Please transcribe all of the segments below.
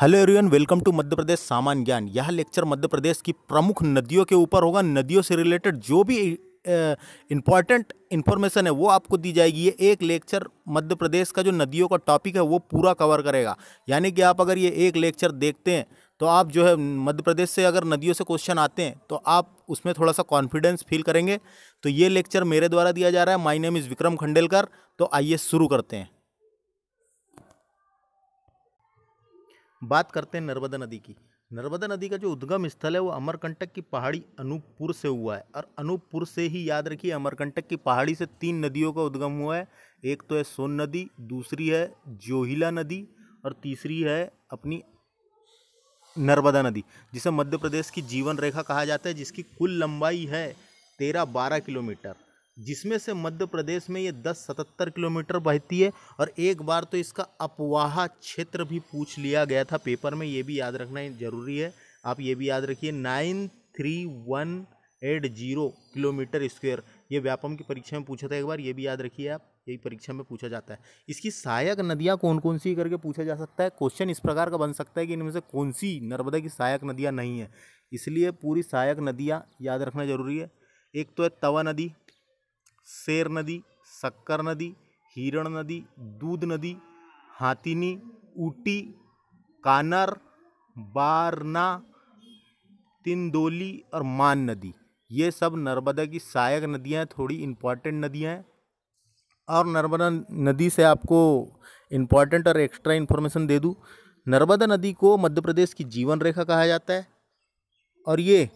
hello everyone welcome to Madhya Pradesh सामान्य ज्ञान यह लेक्चर मध्य प्रदेश की प्रमुख नदियों के ऊपर होगा नदियों से रिलेटेड जो भी इम्पॉर्टेंट इन्फॉर्मेशन है वो आपको दी जाएगी ये एक लेक्चर मध्य प्रदेश का जो नदियों का टॉपिक है वो पूरा कवर करेगा यानी कि आप अगर ये एक लेक्चर देखते हैं तो आप जो है मध्य प्रदेश से अगर नदियों से क्वेश्चन आते हैं तो आप उसमें थोड़ा सा कॉन्फिडेंस फील करेंगे तो ये लेक्चर मेरे द्वारा दिया जा रहा है my name is Vikram Khandelkar तो आइए शुरू करते हैं बात करते हैं नर्मदा नदी की नर्मदा नदी का जो उद्गम स्थल है वो अमरकंटक की पहाड़ी अनूपपुर से हुआ है और अनूपपुर से ही याद रखिए अमरकंटक की पहाड़ी से तीन नदियों का उद्गम हुआ है एक तो है सोन नदी दूसरी है जोहिला नदी और तीसरी है अपनी नर्मदा नदी जिसे मध्य प्रदेश की जीवन रेखा कहा जाता है जिसकी कुल लंबाई है तेरह बारह किलोमीटर जिसमें से मध्य प्रदेश में ये दस सतहत्तर किलोमीटर बहती है और एक बार तो इसका अपवाहा क्षेत्र भी पूछ लिया गया था पेपर में ये भी याद रखना जरूरी है आप ये भी याद रखिए nine three one eight zero kilometre square ये व्यापम की परीक्षा में पूछा था एक बार ये भी याद रखिए आप यही परीक्षा में पूछा जाता है इसकी सहायक नदियाँ कौन कौन सी करके पूछा जा सकता है क्वेश्चन इस प्रकार का बन सकता है कि इनमें से कौन सी नर्मदा की सहायक नदियाँ नहीं है इसलिए पूरी सहायक नदियाँ याद रखना जरूरी है एक तो है तवा नदी शेर नदी शक्कर नदी हिरण नदी दूध नदी हाथीनी ऊटी कानर बारना तिंदोली और मान नदी ये सब नर्मदा की सहायक नदियाँ थोड़ी इम्पॉर्टेंट नदियाँ हैं और नर्मदा नदी से आपको इम्पॉर्टेंट और एक्स्ट्रा इन्फॉर्मेशन दे दूँ नर्मदा नदी को मध्य प्रदेश की जीवन रेखा कहा जाता है और ये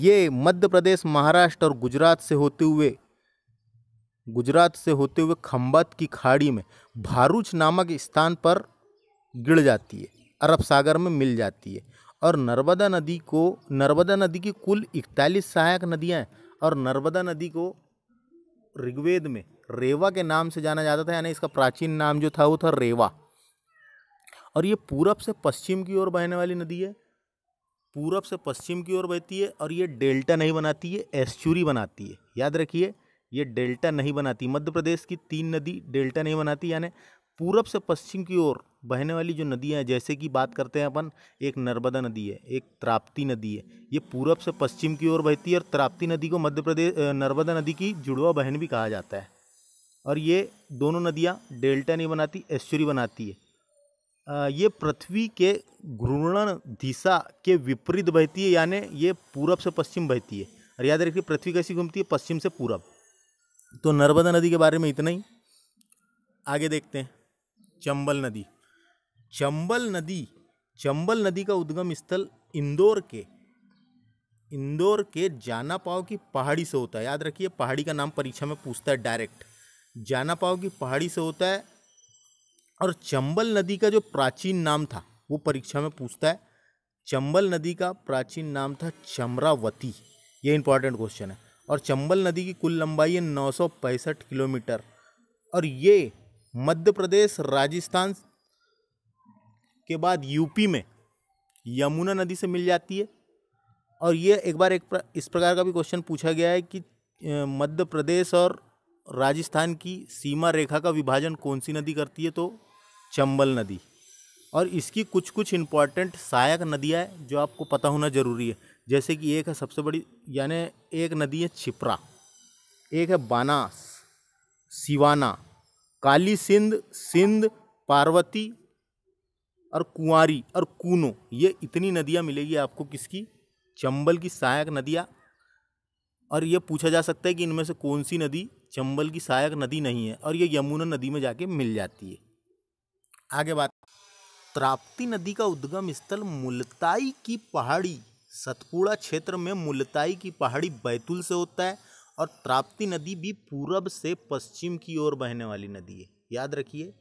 ये मध्य प्रदेश महाराष्ट्र और गुजरात से होते हुए गुजरात से होते हुए खम्बत की खाड़ी में भारूच नामक स्थान पर गिर जाती है अरब सागर में मिल जाती है और नर्मदा नदी को नर्मदा नदी की कुल इकतालीस सहायक नदियाँ हैं और नर्मदा नदी को ऋग्वेद में रेवा के नाम से जाना जाता था यानी इसका प्राचीन नाम जो था वो था रेवा और ये पूरब से पश्चिम की ओर बहने वाली नदी है पूरब से पश्चिम की ओर बहती है और ये डेल्टा नहीं बनाती है एस्चुरी बनाती है याद रखिए ये डेल्टा नहीं बनाती मध्य प्रदेश की तीन नदी डेल्टा नहीं बनाती यानी पूरब से पश्चिम की ओर बहने वाली जो नदियाँ हैं जैसे कि बात करते हैं अपन एक नर्मदा नदी है एक त्राप्ती नदी है ये पूरब से पश्चिम की ओर बहती है और त्राप्ती नदी को मध्य प्रदेश नर्मदा नदी की जुड़वा बहन भी कहा जाता है और ये दोनों नदियाँ डेल्टा नहीं बनाती एस्चुरी बनाती है ये पृथ्वी के घूर्णन दिशा के विपरीत बहती है यानी ये पूरब से पश्चिम बहती है और याद रखिए पृथ्वी कैसी घूमती है पश्चिम से पूरब तो नर्मदा नदी के बारे में इतना ही आगे देखते हैं चंबल नदी चंबल नदी चंबल नदी का उद्गम स्थल इंदौर के इंदौर के जाना पाव की पहाड़ी से होता है याद रखिए पहाड़ी का नाम परीक्षा में पूछता है डायरेक्ट जाना पाव की पहाड़ी से होता है और चंबल नदी का जो प्राचीन नाम था वो परीक्षा में पूछता है चंबल नदी का प्राचीन नाम था चमरावती ये इंपॉर्टेंट क्वेश्चन है और चंबल नदी की कुल लंबाई है नौ किलोमीटर और ये मध्य प्रदेश राजस्थान के बाद यूपी में यमुना नदी से मिल जाती है और ये एक बार एक प्र, इस प्रकार का भी क्वेश्चन पूछा गया है कि मध्य प्रदेश और राजस्थान की सीमा रेखा का विभाजन कौन सी नदी करती है तो चंबल नदी और इसकी कुछ कुछ इम्पॉर्टेंट सहायक नदियाँ जो आपको पता होना ज़रूरी है जैसे कि एक है सबसे बड़ी यानी एक नदी है छिपरा एक है बानास सिवाना काली सिंध सिंध पार्वती और कुंवारी और कूनो ये इतनी नदियाँ मिलेगी आपको किसकी चंबल की सहायक नदियाँ और ये पूछा जा सकता है कि इनमें से कौन सी नदी चंबल की सहायक नदी नहीं है और ये यमुना नदी में जाके मिल जाती है आगे बात त्राप्ती नदी का उद्गम स्थल मुलताई की पहाड़ी सतपुड़ा क्षेत्र में मुलताई की पहाड़ी बैतूल से होता है और त्राप्ति नदी भी पूरब से पश्चिम की ओर बहने वाली नदी है याद रखिए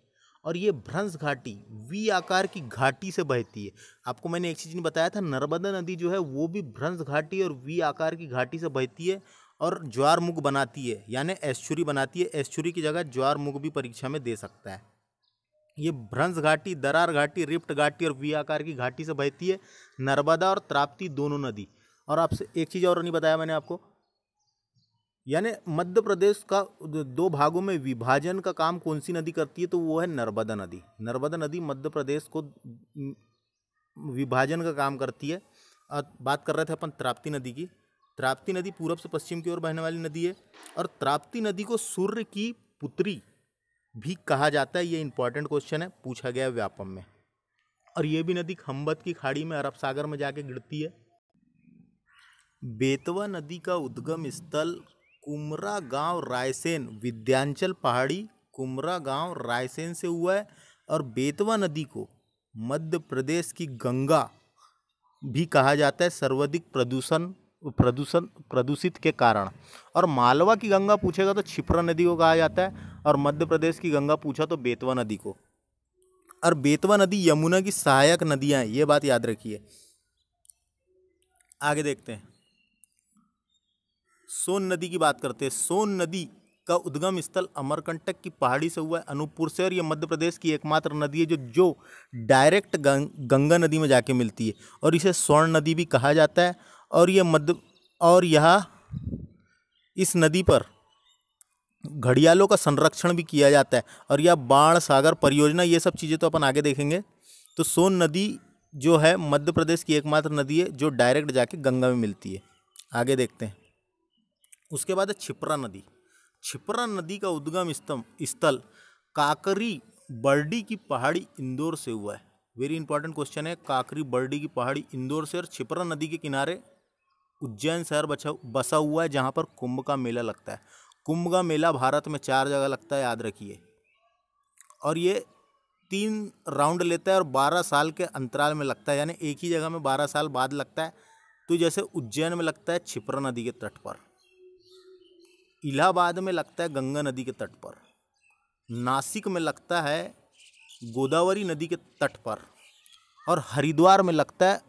और ये भ्रंश घाटी वी आकार की घाटी से बहती है आपको मैंने एक चीज़ ने बताया था नर्मदा नदी जो है वो भी भ्रंश घाटी और वी आकार की घाटी से बहती है और ज्वारमुख बनाती है यानी एश्चुरी बनाती है एश्चुरी की जगह ज्वारमुख भी परीक्षा में दे सकता है ये भ्रंश घाटी दरार घाटी रिप्ट घाटी और वी आकार की घाटी से बहती है नर्मदा और त्राप्ती दोनों नदी और आपसे एक चीज़ और नहीं बताया मैंने आपको यानी मध्य प्रदेश का दो भागों में विभाजन का काम कौन सी नदी करती है तो वो है नर्मदा नदी नर्मदा नदी मध्य प्रदेश को विभाजन का काम करती है और बात कर रहे थे अपन त्राप्ती नदी की त्राप्ती नदी पूरब से पश्चिम की ओर बहने वाली नदी है और त्राप्ती नदी को सूर्य की पुत्री भी कहा जाता है ये इंपॉर्टेंट क्वेश्चन है पूछा गया व्यापम में और ये भी नदी खम्बत की खाड़ी में अरब सागर में जाके गिरती है बेतवा नदी का उद्गम स्थल कुमरा गांव रायसेन विद्यांचल पहाड़ी कुमरा गांव रायसेन से हुआ है और बेतवा नदी को मध्य प्रदेश की गंगा भी कहा जाता है सर्वाधिक प्रदूषण प्रदूषण प्रदूषित के कारण और मालवा की गंगा पूछेगा तो छिपरा नदी को कहा जाता है और मध्य प्रदेश की गंगा पूछा तो बेतवा नदी को और बेतवा नदी यमुना की सहायक नदियाँ हैं ये बात याद रखिए आगे देखते हैं सोन नदी की बात करते हैं सोन नदी का उद्गम स्थल अमरकंटक की पहाड़ी से हुआ है अनूपपुर से और ये मध्य प्रदेश की एकमात्र नदी है जो जो डायरेक्ट गंग, गंगा नदी में जाके मिलती है और इसे स्वर्ण नदी भी कहा जाता है और यह मध्य और यह इस नदी पर घड़ियालों का संरक्षण भी किया जाता है और यह बाण सागर परियोजना ये सब चीज़ें तो अपन आगे देखेंगे तो सोन नदी जो है मध्य प्रदेश की एकमात्र नदी है जो डायरेक्ट जाके गंगा में मिलती है आगे देखते हैं उसके बाद है छिपरा नदी छिपरा नदी का उद्गम स्थल काकरी बर्डी की पहाड़ी इंदौर से हुआ है वेरी इंपॉर्टेंट क्वेश्चन है काकरी बर्डी की पहाड़ी इंदौर से और छिपरा नदी के किनारे उज्जैन शहर बचा बसा हुआ है जहाँ पर कुंभ का मेला लगता है कुंभ का मेला भारत में चार जगह लगता है याद रखिए और ये तीन राउंड लेता है और बारह साल के अंतराल में लगता है यानी एक ही जगह में बारह साल बाद लगता है तो जैसे उज्जैन में लगता है छिपरा नदी के तट पर इलाहाबाद में लगता है गंगा नदी के तट पर नासिक में लगता है गोदावरी नदी के तट पर और हरिद्वार में लगता है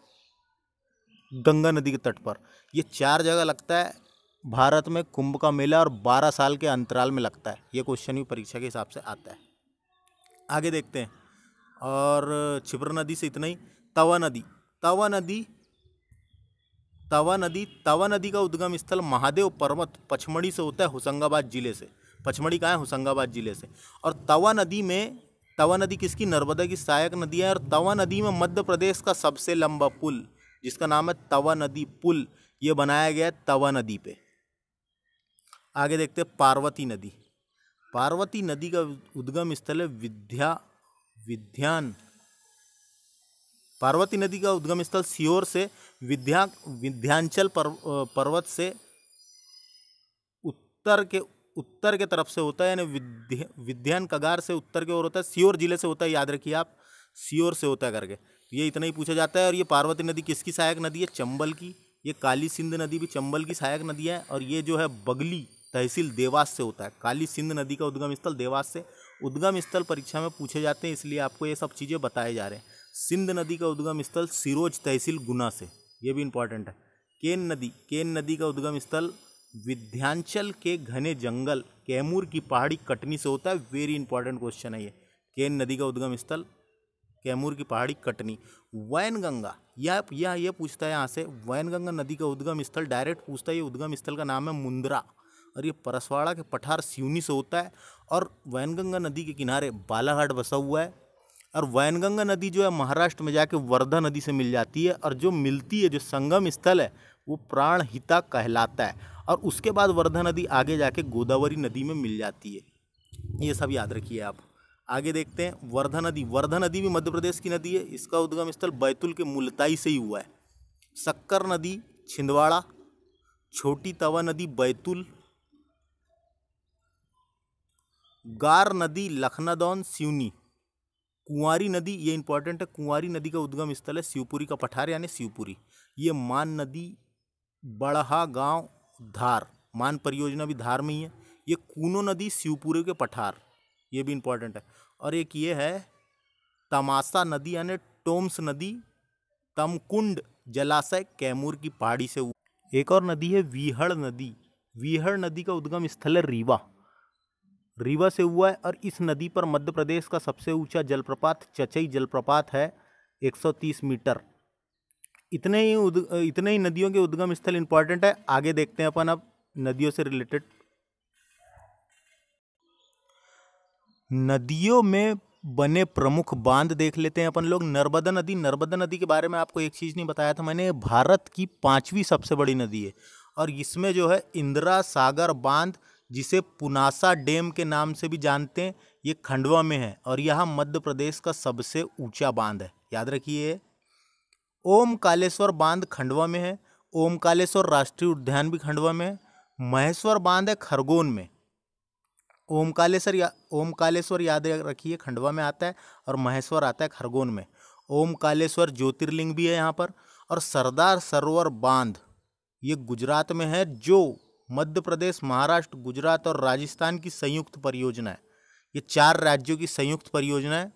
गंगा नदी के तट पर ये चार जगह लगता है भारत में कुंभ का मेला और 12 साल के अंतराल में लगता है ये क्वेश्चन भी परीक्षा के हिसाब से आता है आगे देखते हैं और छिप्र नदी से इतना ही तवा नदी तवा नदी तवा नदी तवा नदी का उद्गम स्थल महादेव पर्वत पचमढ़ी से होता है होशंगाबाद जिले से पचमढ़ी कहाँ है होशंगाबाद जिले से और तवा नदी में तवा नदी किसकी नर्मदा की सहायक नदी है और तवा नदी में मध्य प्रदेश का सबसे लंबा पुल जिसका नाम है तवा नदी पुल ये बनाया गया है तवा नदी पे आगे देखते हैं पार्वती नदी पार्वती नदी का उद्गम स्थल है विद्या विध्यान पार्वती नदी का उद्गम स्थल सियोर से विद्या विध्यांचल पर्वत से उत्तर के उत्तर के तरफ से होता है यानी विद्या विध्यान कगार से उत्तर की ओर होता है सियोर जिले से होता है याद रखिए आप सियोर से होता है करके तो ये इतना ही पूछा जाता है और ये पार्वती नदी किसकी सहायक नदी है चंबल की ये काली सिंध नदी भी चंबल की सहायक नदी है और ये जो है बगली तहसील देवास से होता है काली सिंध नदी का उद्गम स्थल देवास से उद्गम स्थल परीक्षा में पूछे जाते हैं इसलिए आपको ये सब चीज़ें बताए जा रहे हैं सिंध नदी का उद्गम स्थल सिरोज तहसील गुना से ये भी इंपॉर्टेंट है केन नदी केन नदी का उद्गम स्थल विध्यांचल के घने जंगल कैमूर की पहाड़ी कटनी से होता है वेरी इंपॉर्टेंट क्वेश्चन है ये केन नदी का उद्गम स्थल कैमूर की पहाड़ी कटनी वैनगंगा या यह ये पूछता है यहाँ से वैनगंगा नदी का उद्गम स्थल डायरेक्ट पूछता है ये उद्गम स्थल का नाम है मुंद्रा और ये परसवाड़ा के पठार सिवनी से होता है और वैनगंगा नदी के किनारे बालाघाट बसा हुआ है और वैनगंगा नदी जो है महाराष्ट्र में जाके वर्धा नदी से मिल जाती है और जो मिलती है जो संगम स्थल है वो प्राणहिता कहलाता है और उसके बाद वर्धा नदी आगे जाके गोदावरी नदी में मिल जाती है ये सब याद रखिए आप आगे देखते हैं वर्धा नदी वर्धा नदी भी मध्य प्रदेश की नदी है इसका उद्गम स्थल बैतुल के मुलताई से ही हुआ है शक्कर नदी छिंदवाड़ा छोटी तवा नदी बैतुल गार नदी लखनादौन सिवनी कुंवारी नदी ये इंपॉर्टेंट है कुंवारी नदी का उद्गम स्थल है शिवपुरी का पठार यानी शिवपुरी ये मान नदी बड़हा गांव धार मान परियोजना भी धार में ही है ये कूनो नदी शिवपुरी के पठार ये भी इंपॉर्टेंट है और एक ये है तमाशा नदी यानी टोम्स नदी तमकुंड जलाशय कैमूर की पहाड़ी से एक और नदी है वीहड़ नदी वीहड़ नदी का उद्गम स्थल है रीवा रीवा से हुआ है और इस नदी पर मध्य प्रदेश का सबसे ऊंचा जलप्रपात चचई जलप्रपात है 130 मीटर इतने ही उद इतने ही नदियों के उद्गम स्थल इंपॉर्टेंट है आगे देखते हैं अपन अब नदियों से रिलेटेड नदियों में बने प्रमुख बांध देख लेते हैं अपन लोग नर्मदा नदी नर्मदा नदी के बारे में आपको एक चीज़ नहीं बताया था मैंने भारत की पांचवी सबसे बड़ी नदी है और इसमें जो है इंदिरा सागर बांध जिसे पुनासा डैम के नाम से भी जानते हैं ये खंडवा में है और यह मध्य प्रदेश का सबसे ऊंचा बांध है याद रखिए ओम कालेश्वर बांध खंडवा में है ओम कालेश्वर राष्ट्रीय उद्यान भी खंडवा में है महेश्वर बांध है खरगोन में ओमकालेश्वर या ओमकालेश्वर याद रखिए खंडवा में आता है और महेश्वर आता है खरगोन में ओमकालेश्वर ज्योतिर्लिंग भी है यहाँ पर और सरदार सरोवर बांध ये गुजरात में है जो मध्य प्रदेश महाराष्ट्र गुजरात और राजस्थान की संयुक्त परियोजना है ये चार राज्यों की संयुक्त परियोजना है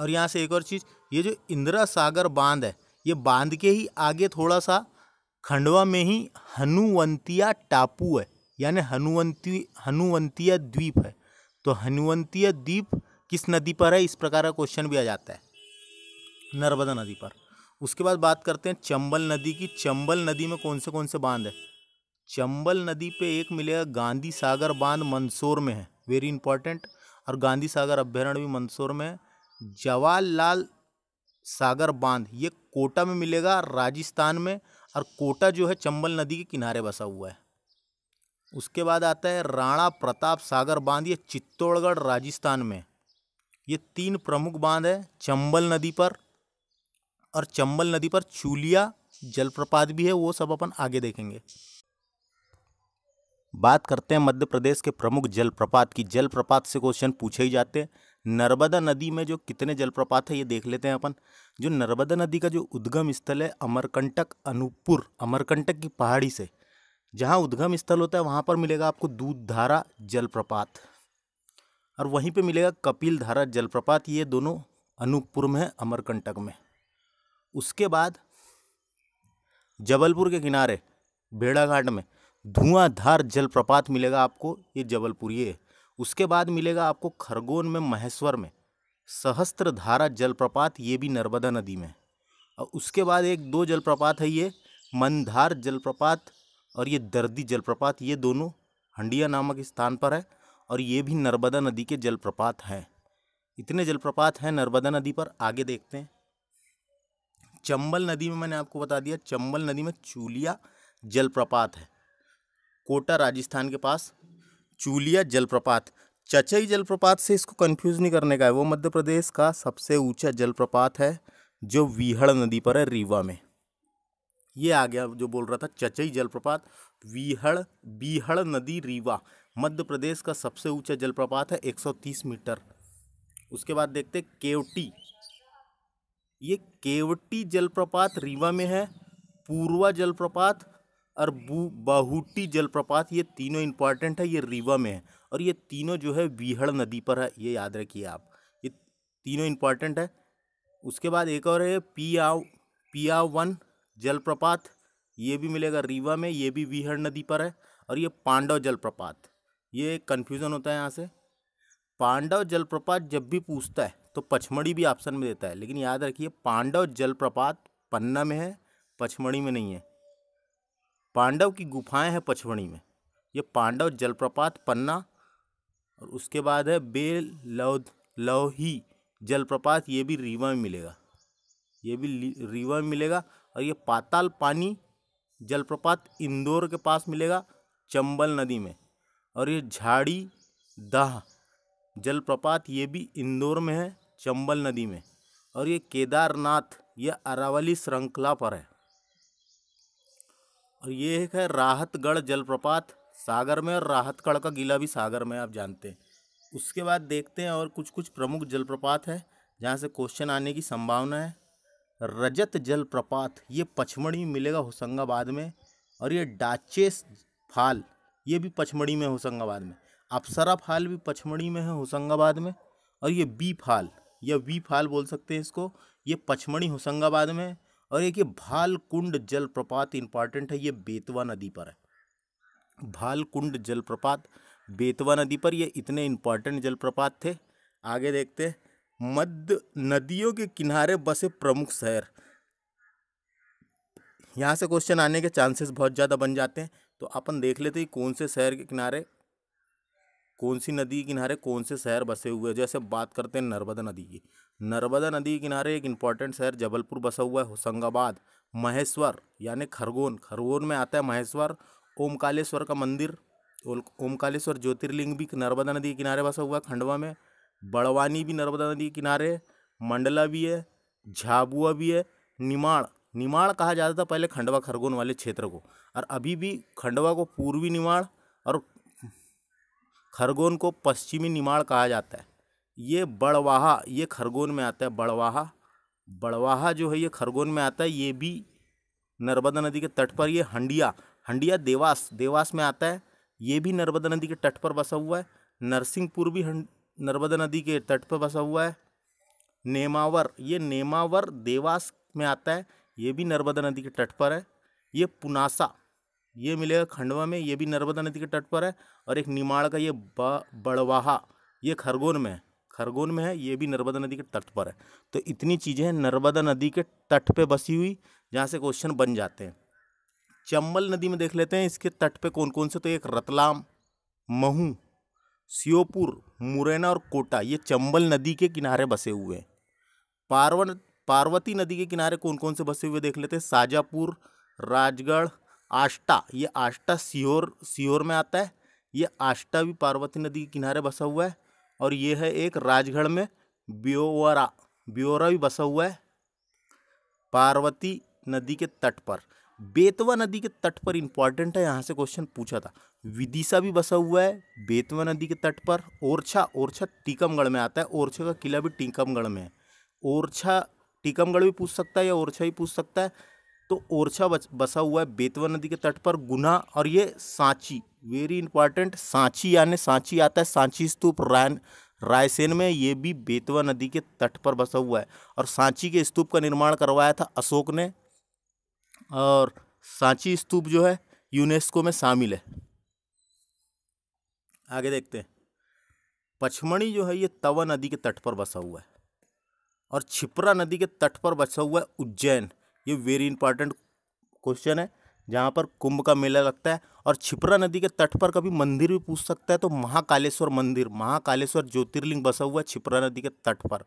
और यहाँ से एक और चीज़ ये जो इंदिरा सागर बांध है ये बांध के ही आगे थोड़ा सा खंडवा में ही हनुवंतिया टापू है यानी हनुवंती हनुवंतीय द्वीप है तो हनुवंतीय द्वीप किस नदी पर है इस प्रकार का क्वेश्चन भी आ जाता है नर्मदा नदी पर उसके बाद बात करते हैं चंबल नदी की चंबल नदी में कौन से कौन से बांध है चंबल नदी पे एक मिलेगा गांधी सागर बांध मंदसौर में है वेरी इंपॉर्टेंट और गांधी सागर अभ्यारण्य भी मंदसौर में है जवाहरलाल सागर बांध ये कोटा में मिलेगा राजस्थान में और कोटा जो है चंबल नदी के किनारे बसा हुआ है उसके बाद आता है राणा प्रताप सागर बांध ये चित्तौड़गढ़ राजस्थान में ये तीन प्रमुख बांध है चंबल नदी पर और चंबल नदी पर चूलिया जलप्रपात भी है वो सब अपन आगे देखेंगे बात करते हैं मध्य प्रदेश के प्रमुख जलप्रपात की जलप्रपात से क्वेश्चन पूछे ही जाते हैं नर्मदा नदी में जो कितने जलप्रपात है ये देख लेते हैं अपन जो नर्मदा नदी का जो उद्गम स्थल है अमरकंटक अनूपपुर अमरकंटक की पहाड़ी से जहाँ उद्गम स्थल होता है वहाँ पर मिलेगा आपको दूध धारा जलप्रपात और वहीं पे मिलेगा कपिल धारा जलप्रपात ये दोनों अनूपपुर में है अमरकंटक में उसके बाद जबलपुर के किनारे भेड़ाघाट में धुआंधार जलप्रपात मिलेगा आपको ये जबलपुर है उसके बाद मिलेगा आपको खरगोन में महेश्वर में सहस्त्र धारा जलप्रपात ये भी नर्मदा नदी में और उसके बाद एक दो जलप्रपात है ये मंदार जलप्रपात और ये दर्दी जलप्रपात ये दोनों हंडिया नामक स्थान पर है और ये भी नर्मदा नदी के जलप्रपात हैं इतने जलप्रपात हैं नर्मदा नदी पर आगे देखते हैं चंबल नदी में मैंने आपको बता दिया चंबल नदी में चूलिया जलप्रपात है कोटा राजस्थान के पास चूलिया जलप्रपात चचई जलप्रपात से इसको कंफ्यूज नहीं करने का है वो मध्य प्रदेश का सबसे ऊंचा जलप्रपात है जो वीहड़ नदी पर है रीवा में ये आ गया जो बोल रहा था चचई जलप्रपात वीहड़ बीहड़ नदी रीवा मध्य प्रदेश का सबसे ऊंचा जलप्रपात है 130 मीटर उसके बाद देखते केवटी ये केवटी जलप्रपात रीवा में है पूर्वा जलप्रपात और बहुटी बाहूटी जलप्रपात ये तीनों इंपॉर्टेंट है ये रीवा में है और ये तीनों जो है बीहड़ नदी पर है ये याद रखिए आप ये तीनों इंपॉर्टेंट है उसके बाद एक और है पियाव वन जलप्रपात ये भी मिलेगा रीवा में ये भी विहर नदी पर है और ये पांडव जलप्रपात ये कन्फ्यूज़न होता है यहाँ से पांडव जलप्रपात जब भी पूछता है तो पचमढ़ी भी ऑप्शन में देता है लेकिन याद रखिए पांडव जलप्रपात पन्ना में है पचमढ़ी में नहीं है पांडव की गुफाएं हैं पचमढ़ी में ये पांडव जलप्रपात पन्ना और उसके बाद है बेल लौ लौही जलप्रपात ये भी रीवा में मिलेगा ये भी रीवा में मिलेगा और ये पाताल पानी जलप्रपात इंदौर के पास मिलेगा चंबल नदी में और ये झाड़ी दाह जलप्रपात ये भी इंदौर में है चंबल नदी में और ये केदारनाथ ये अरावली श्रृंखला पर है और ये एक है राहतगढ़ जलप्रपात सागर में और राहतगढ़ का गीला भी सागर में आप जानते हैं उसके बाद देखते हैं और कुछ कुछ प्रमुख जलप्रपात है जहाँ से क्वेश्चन आने की संभावना है रजत जलप्रपात ये पचमढ़ी में मिलेगा होशंगाबाद में और ये डाचेस फाल ये भी पचमढ़ी में होशंगाबाद में अप्सरा फाल भी पचमढ़ी में है होशंगाबाद में और ये बी फाल या वी फाल बोल सकते हैं इसको ये पचमढ़ी होशंगाबाद में और एक ये भालकुंड जलप्रपात इंपॉर्टेंट है ये बेतवा नदी पर है भालकुंड जलप्रपात बेतवा नदी पर ये इतने इंपॉर्टेंट जलप्रपात थे आगे देखते हैं मध्य नदियों के किनारे बसे प्रमुख शहर यहाँ से क्वेश्चन आने के चांसेस बहुत ज़्यादा बन जाते हैं तो अपन देख लेते हैं कौन से शहर के किनारे कौन सी नदी के किनारे कौन से शहर बसे हुए हैं जैसे बात करते हैं नर्मदा नदी की नर्मदा नदी के किनारे एक इम्पॉर्टेंट शहर जबलपुर बसा हुआ है होशंगाबाद महेश्वर यानी खरगोन खरगोन में आता है महेश्वर ओमकालेश्वर का मंदिर ओमकालेश्वर ज्योतिर्लिंग भी नर्मदा नदी के किनारे बसा हुआ है खंडवा में बड़वानी भी नर्मदा नदी के किनारे मंडला भी है झाबुआ भी है निमाड़ निमाड़ कहा जाता था पहले खंडवा खरगोन वाले क्षेत्र को और अभी भी खंडवा को पूर्वी निमाड़ और खरगोन को पश्चिमी निमाड़ कहा जाता है ये बड़वाहा ये खरगोन में आता है बड़वाहा बड़वाहा जो है ये खरगोन में आता है ये भी नर्मदा नदी के तट पर ये हंडिया हंडिया देवास देवास में आता है ये भी नर्मदा नदी के तट पर बसा हुआ है नरसिंहपुर भी हंड नर्मदा नदी के तट पर बसा हुआ है नेमावर ये नेमावर देवास में आता है ये भी नर्मदा नदी के तट पर है ये पुनासा ये मिलेगा खंडवा में ये भी नर्मदा नदी के तट पर है और एक निमाड़ का ये बड़वाहा ये खरगोन में है खरगोन में है ये भी नर्मदा नदी के तट पर है तो इतनी चीज़ें हैं नर्मदा नदी के तट पे बसी हुई जहाँ से क्वेश्चन बन जाते हैं चंबल नदी में देख लेते हैं इसके तट पे कौन कौन से तो एक रतलाम महू सियोपुर मुरैना और कोटा ये चंबल नदी के किनारे बसे हुए हैं पार्वन पार्वती नदी के किनारे कौन कौन से बसे हुए देख लेते हैं शाजापुर राजगढ़ आष्टा ये आष्टा सीहोर सीहोर में आता है ये आष्टा भी पार्वती नदी के किनारे बसा हुआ है और ये है एक राजगढ़ में ब्योरा ब्योरा भी बसा हुआ है पार्वती नदी के तट पर बेतवा नदी के तट पर इंपॉर्टेंट है यहाँ से क्वेश्चन पूछा था विदिशा भी बसा हुआ है बेतवा नदी के तट पर ओरछा ओरछा टीकमगढ़ में आता है ओरछा का किला भी टीकमगढ़ में है ओरछा टीकमगढ़ भी पूछ सकता है या ओरछा ही पूछ सकता है तो ओरछा बसा हुआ है बेतवा नदी के तट पर गुना और ये सांची वेरी इंपॉर्टेंट सांची यानी सांची आता है सांची स्तूप रायन रायसेन में ये भी बेतवा नदी के तट पर बसा हुआ है और सांची के स्तूप का निर्माण करवाया था अशोक ने और सांची स्तूप जो है यूनेस्को में शामिल है आगे देखते हैं पचमणी जो है ये तवा नदी के तट पर बसा हुआ है और छिपरा नदी के तट पर बसा हुआ है उज्जैन ये वेरी इंपॉर्टेंट क्वेश्चन है जहाँ पर कुंभ का मेला लगता है और छिपरा नदी के तट पर कभी मंदिर भी पूछ सकता है तो महाकालेश्वर मंदिर महाकालेश्वर ज्योतिर्लिंग बसा हुआ है छिपरा नदी के तट पर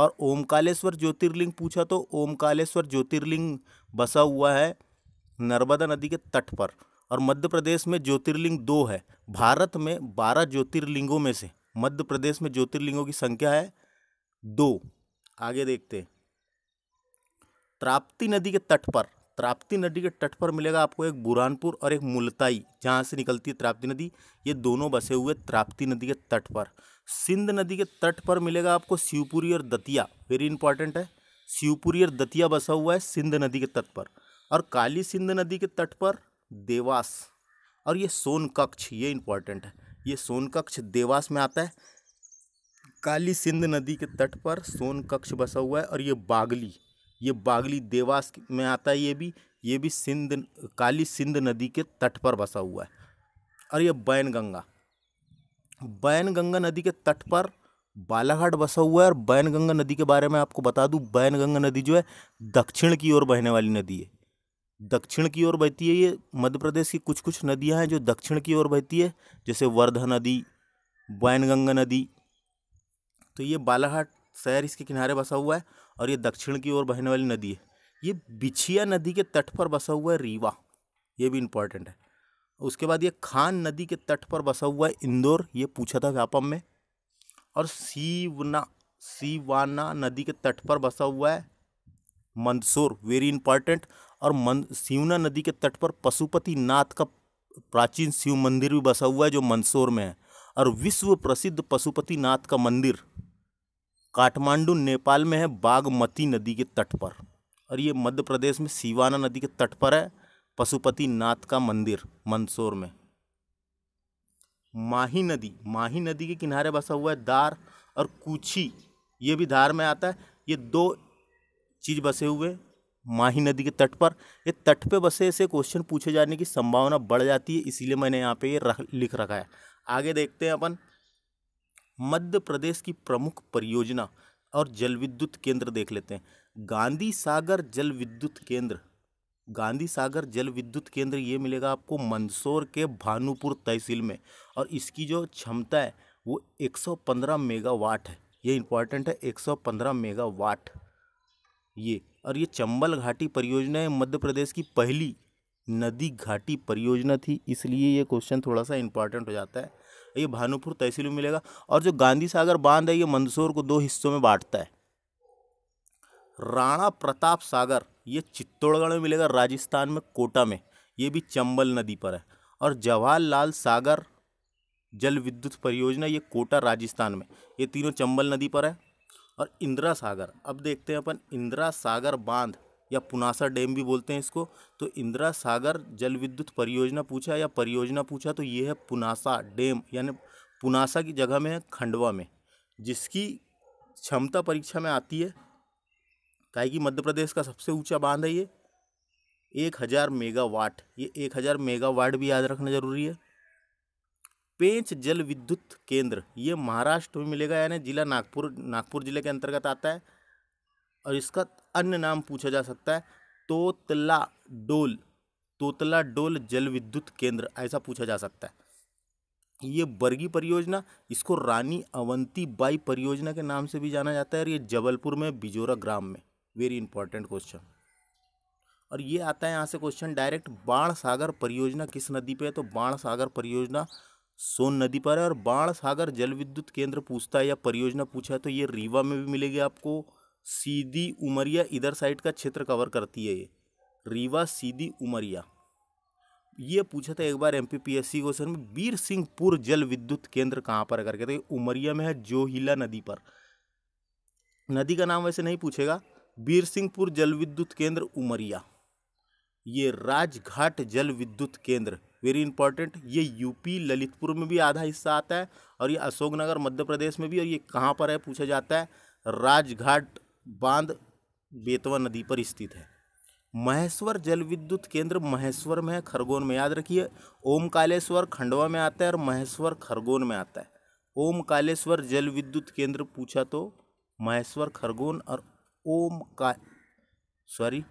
और ओमकालेश्वर ज्योतिर्लिंग पूछा तो ओमकालेश्वर ज्योतिर्लिंग बसा हुआ है नर्मदा नदी के तट पर और मध्य प्रदेश में ज्योतिर्लिंग दो है भारत में बारह ज्योतिर्लिंगों में से मध्य प्रदेश में ज्योतिर्लिंगों की संख्या है दो आगे देखते त्राप्ती नदी के तट पर त्राप्ती नदी के तट पर मिलेगा आपको एक बुरानपुर और एक मुलताई जहाँ से निकलती है त्राप्ती नदी ये दोनों बसे हुए त्राप्ती नदी के तट पर सिंध नदी के तट पर मिलेगा आपको शिवपुरी और दतिया वेरी इंपॉर्टेंट है शिवपुरी और दतिया बसा हुआ है सिंध नदी के तट पर और काली सिंध नदी के तट पर देवास और ये सोन कक्ष ये इम्पॉर्टेंट है ये सोन कक्ष देवास में आता है काली सिंध नदी के तट पर सोन कक्ष बसा हुआ है और ये बागली ये बागली देवास में आता है ये भी ये भी सिंध काली सिंध नदी के तट पर बसा हुआ है और ये बैनगंगा बैनगंगा नदी के तट पर बालाघाट बसा हुआ है और बैनगंगा नदी के बारे में आपको बता बैन बैनगंगा नदी जो है दक्षिण की ओर बहने वाली नदी है दक्षिण की ओर बहती है ये मध्य प्रदेश की कुछ कुछ नदियाँ हैं जो दक्षिण की ओर बहती है जैसे वर्धा नदी बैनगंगा नदी तो ये बालाघाट शहर इसके किनारे बसा हुआ है और ये दक्षिण की ओर बहने वाली नदी है ये बिछिया नदी के तट पर बसा हुआ है रीवा ये भी इम्पॉर्टेंट है उसके बाद ये खान नदी के तट पर बसा हुआ है इंदौर ये पूछा था व्यापम में और सीवना सीवाना नदी के तट पर बसा हुआ है मंदसौर वेरी इंपॉर्टेंट और मन सीवना नदी के तट पर पशुपति नाथ का प्राचीन शिव मंदिर भी बसा हुआ है जो मंदसौर में है और विश्व प्रसिद्ध पशुपति नाथ का मंदिर काठमांडू नेपाल में है बागमती नदी के तट पर और ये मध्य प्रदेश में सीवाना नदी के तट पर है पशुपति नाथ का मंदिर मंदसौर में माही नदी माही नदी के किनारे बसा हुआ है दार और कुछी ये भी धार में आता है ये दो चीज़ बसे हुए माही नदी के तट पर ये तट पे बसे ऐसे क्वेश्चन पूछे जाने की संभावना बढ़ जाती है इसीलिए मैंने यहाँ पे ये रख लिख रखा है आगे देखते हैं अपन मध्य प्रदेश की प्रमुख परियोजना और जल विद्युत केंद्र देख लेते हैं गांधी सागर जल विद्युत केंद्र गांधी सागर जल विद्युत केंद्र ये मिलेगा आपको मंदसौर के भानुपुर तहसील में और इसकी जो क्षमता है वो 115 मेगावाट है ये इंपॉर्टेंट है 115 मेगावाट ये और ये चंबल घाटी परियोजना है मध्य प्रदेश की पहली नदी घाटी परियोजना थी इसलिए ये क्वेश्चन थोड़ा सा इंपॉर्टेंट हो जाता है ये भानुपुर तहसील में मिलेगा और जो गांधी सागर बांध है ये मंदसौर को दो हिस्सों में बांटता है राणा प्रताप सागर ये चित्तौड़गढ़ में मिलेगा राजस्थान में कोटा में ये भी चंबल नदी पर है और जवाहरलाल सागर जल विद्युत परियोजना ये कोटा राजस्थान में ये तीनों चंबल नदी पर है और इंदिरा सागर अब देखते हैं अपन इंदिरा सागर बांध या पुनासा डैम भी बोलते हैं इसको तो इंदिरा सागर जल विद्युत परियोजना पूछा या परियोजना पूछा तो ये है पुनासा डैम यानी पुनासा की जगह में है खंडवा में जिसकी क्षमता परीक्षा में आती है काहे कि मध्य प्रदेश का सबसे ऊंचा बांध है ये एक हज़ार मेगावाट ये एक हज़ार मेगावाट भी याद रखना ज़रूरी है पेंच जल विद्युत केंद्र ये महाराष्ट्र में मिलेगा यानी जिला नागपुर नागपुर जिले के अंतर्गत आता है और इसका अन्य नाम पूछा जा सकता है तोतला डोल तोतला डोल जल विद्युत केंद्र ऐसा पूछा जा सकता है ये बर्गी परियोजना इसको रानी अवंती बाई परियोजना के नाम से भी जाना जाता है और ये जबलपुर में बिजोरा ग्राम में वेरी इंपॉर्टेंट क्वेश्चन और ये आता है यहाँ से क्वेश्चन डायरेक्ट बाण सागर परियोजना किस नदी पे है तो बाण सागर परियोजना सोन नदी पर है और बाण सागर जल विद्युत केंद्र पूछता है या परियोजना पूछा है तो ये रीवा में भी मिलेगी आपको सीधी उमरिया इधर साइड का क्षेत्र कवर करती है ये रीवा सीधी उमरिया ये पूछा था एक बार एम पी क्वेश्चन में वीर सिंहपुर जल विद्युत केंद्र कहाँ पर करके तो उमरिया में है जोहिला नदी पर नदी का नाम वैसे नहीं पूछेगा वीर सिंहपुर जल विद्युत केंद्र उमरिया ये राजघाट जल विद्युत केंद्र वेरी इंपॉर्टेंट ये यूपी ललितपुर में भी आधा हिस्सा आता है और ये अशोकनगर मध्य प्रदेश में भी और ये कहाँ पर है पूछा जाता है राजघाट बांध बेतवा नदी पर स्थित है महेश्वर जल विद्युत केंद्र महेश्वर में है खरगोन में याद रखिए ओम कालेश्वर खंडवा में आता है और महेश्वर खरगोन में आता है ओम कालेश्वर जल विद्युत केंद्र पूछा तो महेश्वर खरगोन और ओम का सॉरी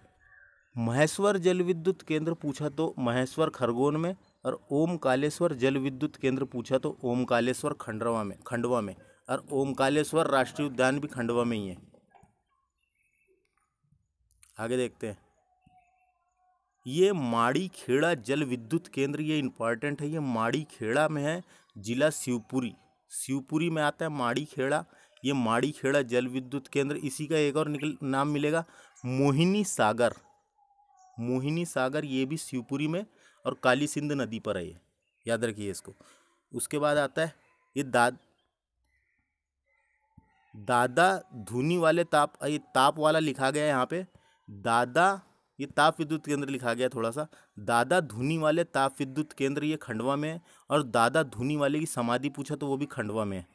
महेश्वर जल विद्युत केंद्र पूछा तो महेश्वर खरगोन में और ओम कालेश्वर जल विद्युत केंद्र पूछा तो ओम कालेश्वर खंडवा में खंडवा में और ओम कालेश्वर राष्ट्रीय उद्यान भी खंडवा में ही है आगे देखते हैं ये माड़ी खेड़ा जल विद्युत केंद्र ये इंपॉर्टेंट है ये माड़ी खेड़ा में है जिला शिवपुरी शिवपुरी में आता है माड़ी खेड़ा ये माड़ी खेड़ा जल विद्युत केंद्र इसी का एक और निकल नाम मिलेगा मोहिनी सागर मोहिनी सागर ये भी शिवपुरी में और काली सिंध नदी पर है ये याद रखिए इसको उसके बाद आता है ये दाद दादा धुनी वाले ताप ये ताप वाला लिखा गया है यहाँ पे दादा ये ताप विद्युत केंद्र लिखा गया थोड़ा सा दादा धुनी वाले ताप विद्युत केंद्र ये खंडवा में है और दादा धुनी वाले की समाधि पूछा तो वो भी खंडवा में है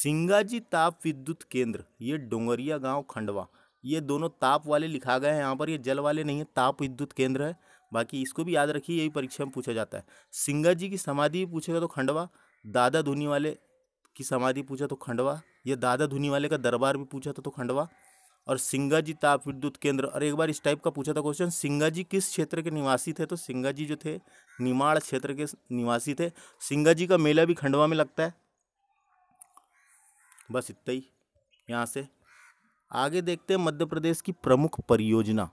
सिंगाजी ताप विद्युत केंद्र ये डोंगरिया गांव खंडवा ये दोनों ताप वाले लिखा गए हैं यहाँ पर ये जल वाले नहीं है ताप विद्युत केंद्र है बाकी इसको भी याद रखिए यही परीक्षा में पूछा जाता है सिंगा जी की समाधि भी पूछेगा तो खंडवा दादा धुनी वाले की समाधि पूछा तो खंडवा या दादा धुनी वाले का दरबार भी पूछा था तो खंडवा और सिंगा जी ताप विद्युत केंद्र और एक बार इस टाइप का पूछा था क्वेश्चन सिंगा जी किस क्षेत्र के निवासी थे तो सिंगा जी जो थे निमाड़ क्षेत्र के निवासी थे सिंगा जी का मेला भी खंडवा में लगता है बस इतना ही यहाँ से आगे देखते हैं मध्य प्रदेश की प्रमुख परियोजना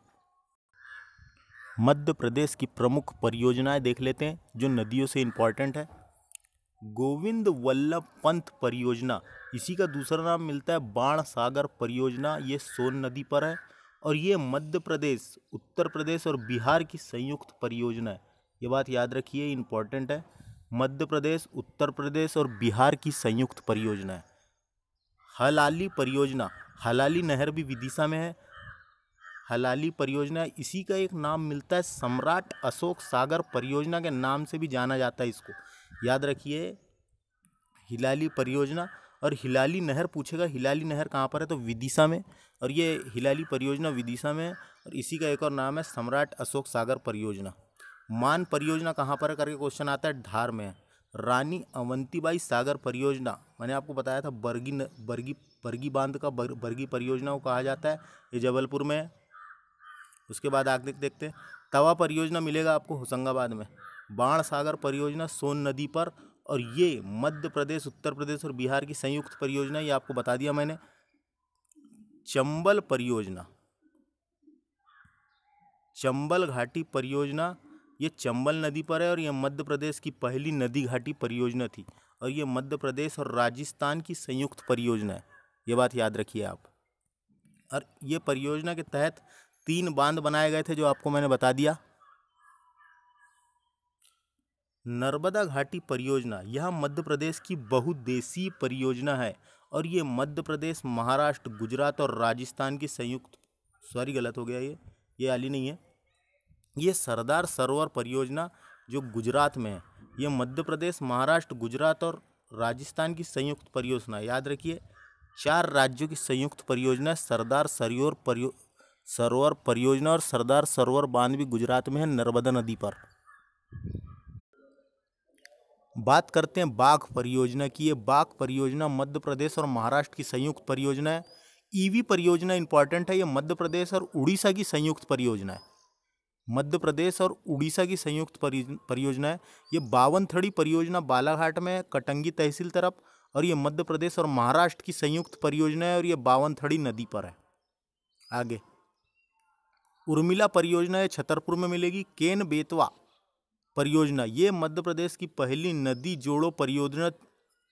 मध्य प्रदेश की प्रमुख परियोजनाएं देख लेते हैं जो नदियों से इम्पॉर्टेंट है गोविंद वल्लभ पंत परियोजना इसी का दूसरा नाम मिलता है बाण सागर परियोजना ये सोन नदी पर है और ये मध्य प्रदेश उत्तर प्रदेश और बिहार की संयुक्त परियोजना है ये बात याद रखिए इम्पॉर्टेंट है मध्य प्रदेश उत्तर प्रदेश और बिहार की संयुक्त परियोजना है हलाली परियोजना हलाली नहर भी विदिशा में है हलाली परियोजना इसी का एक नाम मिलता है सम्राट अशोक सागर परियोजना के नाम से भी जाना जाता है इसको याद रखिए हिलाली परियोजना और हिलाली नहर पूछेगा हिलाली नहर कहाँ पर है तो विदिशा में और ये हिलाली परियोजना विदिशा में और इसी का एक और नाम है सम्राट अशोक सागर परियोजना मान परियोजना कहाँ पर है करके क्वेश्चन आता है धार में रानी अवंतीबाई सागर परियोजना मैंने आपको बताया था बर्गी बर्गी बर्गी बांध का बर, बर्गी परियोजना को कहा जाता है ये जबलपुर में है उसके बाद आगे देखते हैं तवा परियोजना मिलेगा आपको होशंगाबाद में बाण सागर परियोजना सोन नदी पर और ये मध्य प्रदेश उत्तर प्रदेश और बिहार की संयुक्त परियोजना ये आपको बता दिया मैंने चंबल परियोजना चंबल घाटी परियोजना ये चंबल नदी पर है और यह मध्य प्रदेश की पहली नदी घाटी परियोजना थी और ये मध्य प्रदेश और राजस्थान की संयुक्त परियोजना है ये बात याद रखिए आप और ये परियोजना के तहत तीन बांध बनाए गए थे जो आपको मैंने बता दिया नर्मदा घाटी परियोजना यह मध्य प्रदेश की बहुदेशीय परियोजना है और ये मध्य प्रदेश महाराष्ट्र गुजरात और राजस्थान की संयुक्त सॉरी गलत हो गया ये ये आली नहीं है ये सरदार सरोवर परियोजना जो गुजरात में है ये मध्य प्रदेश महाराष्ट्र गुजरात और राजस्थान की संयुक्त परियोजना याद रखिए चार राज्यों की संयुक्त परियोजना सरदार सरोवर परियो सरोवर परियोजना और सरदार सरोवर बांध भी गुजरात में है नर्मदा नदी पर बात करते हैं बाघ परियोजना की ये बाघ परियोजना मध्य प्रदेश और महाराष्ट्र की संयुक्त परियोजना है ईवी परियोजना इंपॉर्टेंट है ये मध्य प्रदेश और उड़ीसा की संयुक्त परियोजना है मध्य प्रदेश और उड़ीसा की संयुक्त परियोजना है ये बावन थड़ी परियोजना बालाघाट में कटंगी तहसील तरफ और ये मध्य प्रदेश और महाराष्ट्र की संयुक्त परियोजना है और ये बावन थड़ी नदी पर है आगे उर्मिला परियोजना ये छतरपुर में मिलेगी केन बेतवा परियोजना ये मध्य प्रदेश की पहली नदी जोड़ो परियोजना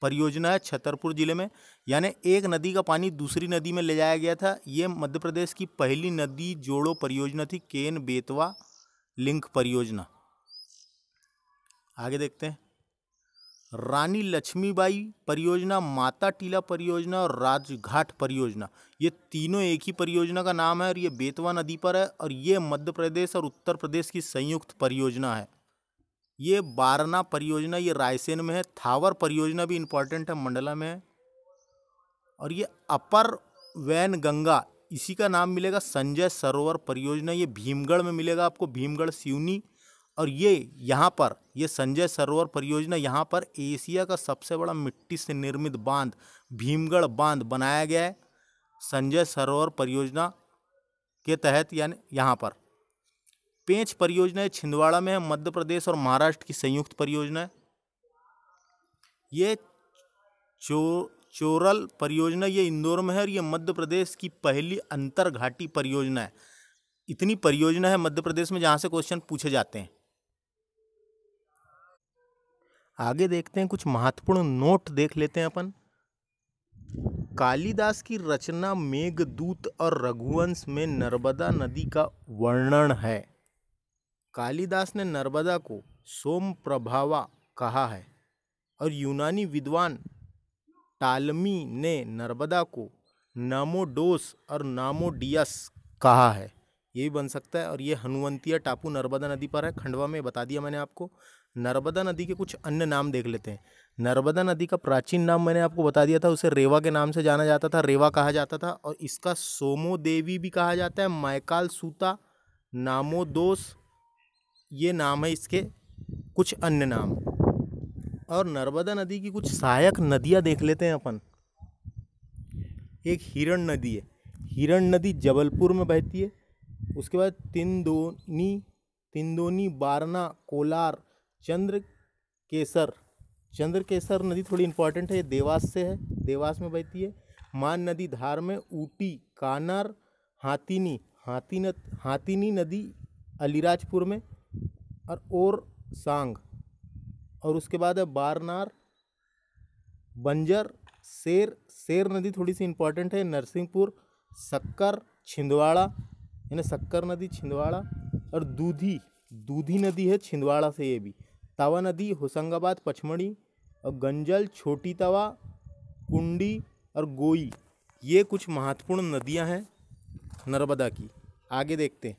परियोजना है छतरपुर जिले में यानी एक नदी का पानी दूसरी नदी में ले जाया गया था ये मध्य प्रदेश की पहली नदी जोड़ो परियोजना थी केन बेतवा लिंक परियोजना आगे देखते हैं रानी लक्ष्मीबाई परियोजना माता टीला परियोजना और राजघाट परियोजना ये तीनों एक ही परियोजना का नाम है और ये बेतवा नदी पर है और ये मध्य प्रदेश और उत्तर प्रदेश की संयुक्त परियोजना है ये बारना परियोजना ये रायसेन में है थावर परियोजना भी इंपॉर्टेंट है मंडला में है और ये अपर वैन गंगा इसी का नाम मिलेगा संजय सरोवर परियोजना ये भीमगढ़ में मिलेगा आपको भीमगढ़ सिवनी और ये यहाँ पर ये संजय सरोवर परियोजना यहाँ पर एशिया का सबसे बड़ा मिट्टी से निर्मित बांध भीमगढ़ बांध बनाया गया है संजय सरोवर परियोजना के तहत यानी यहाँ पर पेंच परियोजना छिंदवाड़ा में है मध्य प्रदेश और महाराष्ट्र की संयुक्त परियोजना है ये चो चोरल परियोजना ये इंदौर में है और ये मध्य प्रदेश की पहली अंतर घाटी परियोजना है इतनी परियोजना है मध्य प्रदेश में जहाँ से क्वेश्चन पूछे जाते हैं आगे देखते हैं कुछ महत्वपूर्ण नोट देख लेते हैं अपन कालिदास की रचना मेघदूत और रघुवंश में नर्मदा नदी का वर्णन है कालिदास ने नर्मदा को सोम प्रभावा कहा है और यूनानी विद्वान टालमी ने नर्मदा को नामोडोस और नामोडियस कहा है ये भी बन सकता है और ये हनुवंतिया टापू नर्मदा नदी पर है खंडवा में बता दिया मैंने आपको नर्मदा नदी के कुछ अन्य नाम देख लेते हैं नर्मदा नदी का प्राचीन नाम मैंने आपको बता दिया था उसे रेवा के नाम से जाना जाता था रेवा कहा जाता था और इसका सोमो देवी भी कहा जाता है मैकाल सूता नामोदोस ये नाम है इसके कुछ अन्य नाम और नर्मदा नदी की कुछ सहायक नदियाँ देख लेते हैं अपन एक हिरण नदी है हिरण नदी जबलपुर में बहती है उसके बाद तिंदोनी तिंदोनी बारना कोलार चंद्र केसर चंद्र केसर नदी थोड़ी इम्पॉर्टेंट है ये देवास से है देवास में बहती है मान नदी धार में ऊटी कानर हाथीनी हाथी हाथीनी नदी अलीराजपुर में और और सांग और उसके बाद है बारनार बंजर शेर शेर नदी थोड़ी सी इंपॉर्टेंट है नरसिंहपुर शक्कर छिंदवाड़ा यानी शक्कर नदी छिंदवाड़ा और दूधी दूधी नदी है छिंदवाड़ा से ये भी तावा नदी होशंगाबाद पचमढ़ी और गंजल छोटी तवा कुंडी और गोई ये कुछ महत्वपूर्ण नदियां हैं नर्मदा की आगे देखते हैं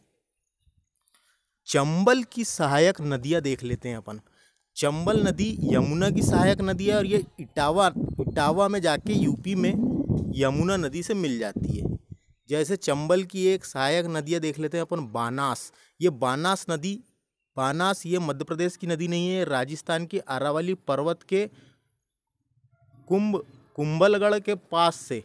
चंबल की सहायक नदियां देख लेते हैं अपन चंबल नदी यमुना की सहायक नदी है और ये इटावा इटावा में जाके यूपी में यमुना नदी से मिल जाती है जैसे चंबल की एक सहायक नदियाँ देख लेते हैं अपन बानास ये बानास नदी बानास ये मध्य प्रदेश की नदी नहीं है राजस्थान की आरावली पर्वत के कुंभ कुंभलगढ़ के पास से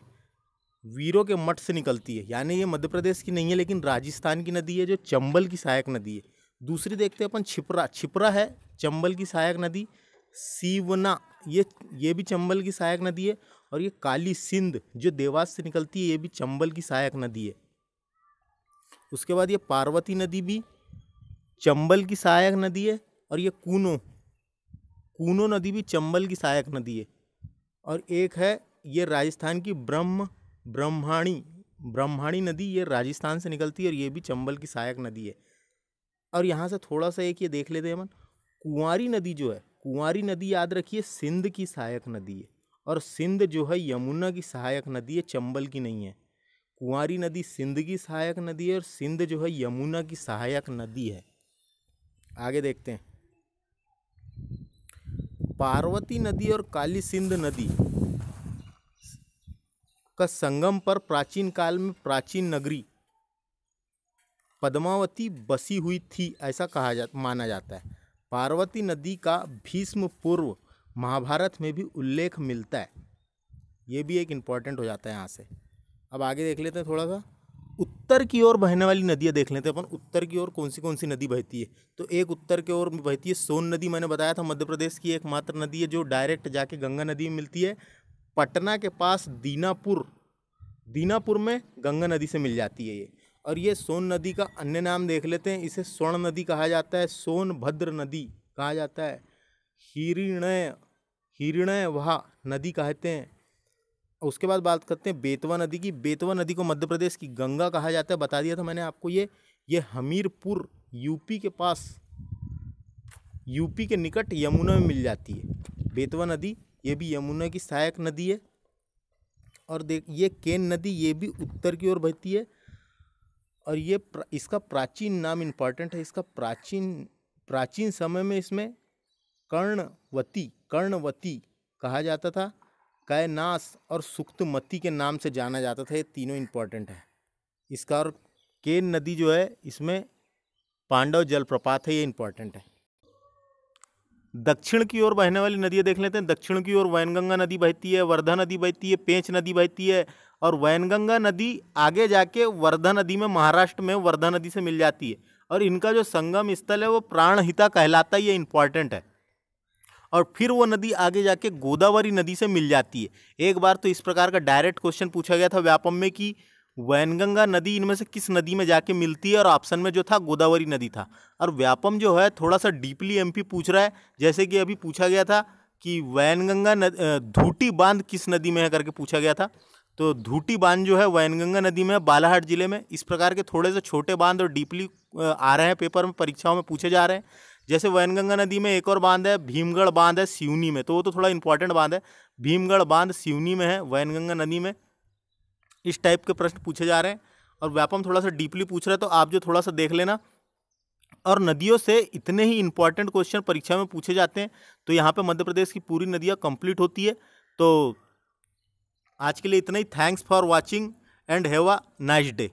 वीरों के मठ से निकलती है यानी ये मध्य प्रदेश की नहीं है लेकिन राजस्थान की नदी है जो चंबल की सहायक नदी है दूसरी देखते हैं अपन छिपरा छिपरा है चंबल की सहायक नदी सीवना ये ये भी चंबल की सहायक नदी है और ये काली सिंध जो देवास से निकलती है ये भी चंबल की सहायक नदी है उसके बाद ये पार्वती नदी भी चंबल की सहायक नदी है और ये कूनो कूनो नदी भी चंबल की सहायक नदी है और एक है ये राजस्थान की ब्रह्म ब्रह्माणी ब्रह्माणी नदी ये राजस्थान से निकलती है और ये भी चंबल की सहायक नदी है और यहाँ से थोड़ा सा एक ये देख लेते हैं अमन कुंवारी नदी जो है कुंवारी नदी याद रखिए सिंध की सहायक नदी है और सिंध जो है यमुना की सहायक नदी है चंबल की नहीं है कुंवारी नदी सिंध की सहायक नदी है और सिंध जो है यमुना की सहायक नदी है आगे देखते हैं पार्वती नदी और काली सिंध नदी का संगम पर प्राचीन काल में प्राचीन नगरी पद्मावती बसी हुई थी ऐसा कहा जा माना जाता है पार्वती नदी का भीष्म पूर्व महाभारत में भी उल्लेख मिलता है ये भी एक इम्पॉर्टेंट हो जाता है यहाँ से अब आगे देख लेते हैं थोड़ा सा उत्तर की ओर बहने वाली नदियाँ देख लेते हैं अपन उत्तर की ओर कौन सी कौन सी नदी बहती है तो एक उत्तर की ओर बहती है सोन नदी मैंने बताया था मध्य प्रदेश की एकमात्र नदी है जो डायरेक्ट जाके गंगा नदी में मिलती है पटना के पास दीनापुर दीनापुर में गंगा नदी से मिल जाती है ये और ये सोन नदी का अन्य नाम देख लेते हैं इसे स्वर्ण नदी कहा जाता है सोनभद्र नदी कहा जाता है हिरणय हिरणय वहा नदी कहते हैं उसके बाद बात करते हैं बेतवा नदी की बेतवा नदी को मध्य प्रदेश की गंगा कहा जाता है बता दिया था मैंने आपको ये ये हमीरपुर यूपी के पास यूपी के निकट यमुना में मिल जाती है बेतवा नदी ये भी यमुना की सहायक नदी है और देख ये केन नदी ये भी उत्तर की ओर बहती है और ये प्र, इसका प्राचीन नाम इम्पॉर्टेंट है इसका प्राचीन प्राचीन समय में इसमें कर्णवती कर्णवती कहा जाता था कैनास और सुक्तमती के नाम से जाना जाता था ये तीनों इम्पॉर्टेंट है इसका और केन नदी जो है इसमें पांडव जलप्रपात है ये इम्पॉर्टेंट है दक्षिण की ओर बहने वाली नदियाँ देख लेते हैं दक्षिण की ओर वैनगंगा नदी बहती है वर्धा नदी बहती है पेंच नदी बहती है और वैनगंगा नदी आगे जाके वर्धा नदी में महाराष्ट्र में वर्धा नदी से मिल जाती है और इनका जो संगम स्थल है वो प्राणहिता कहलाता ही इम्पॉर्टेंट है और फिर वो नदी आगे जाके गोदावरी नदी से मिल जाती है एक बार तो इस प्रकार का डायरेक्ट क्वेश्चन पूछा गया था व्यापम में कि वैनगंगा नदी इनमें से किस नदी में जाके मिलती है और ऑप्शन में जो था गोदावरी नदी था और व्यापम जो है थोड़ा सा डीपली एम पूछ रहा है जैसे कि अभी पूछा गया था कि वैनगंगा धूटी बांध किस नदी में है करके पूछा गया था तो धूटी बांध जो है वैनगंगा नदी में बालाहाट जिले में इस प्रकार के थोड़े से छोटे बांध और डीपली आ रहे हैं पेपर में परीक्षाओं में पूछे जा रहे हैं जैसे वैनगंगा नदी में एक और बांध है भीमगढ़ बांध है सिवनी में तो वो तो थोड़ा इंपॉर्टेंट बांध है भीमगढ़ बांध सिवनी में है वैनगंगा नदी में इस टाइप के प्रश्न पूछे जा रहे हैं और व्यापम थोड़ा सा डीपली पूछ रहे हैं तो आप जो थोड़ा सा देख लेना और नदियों से इतने ही इंपॉर्टेंट क्वेश्चन परीक्षा में पूछे जाते हैं तो यहाँ पर मध्य प्रदेश की पूरी नदियाँ कंप्लीट होती है तो आज के लिए इतना ही thanks for watching and have a nice day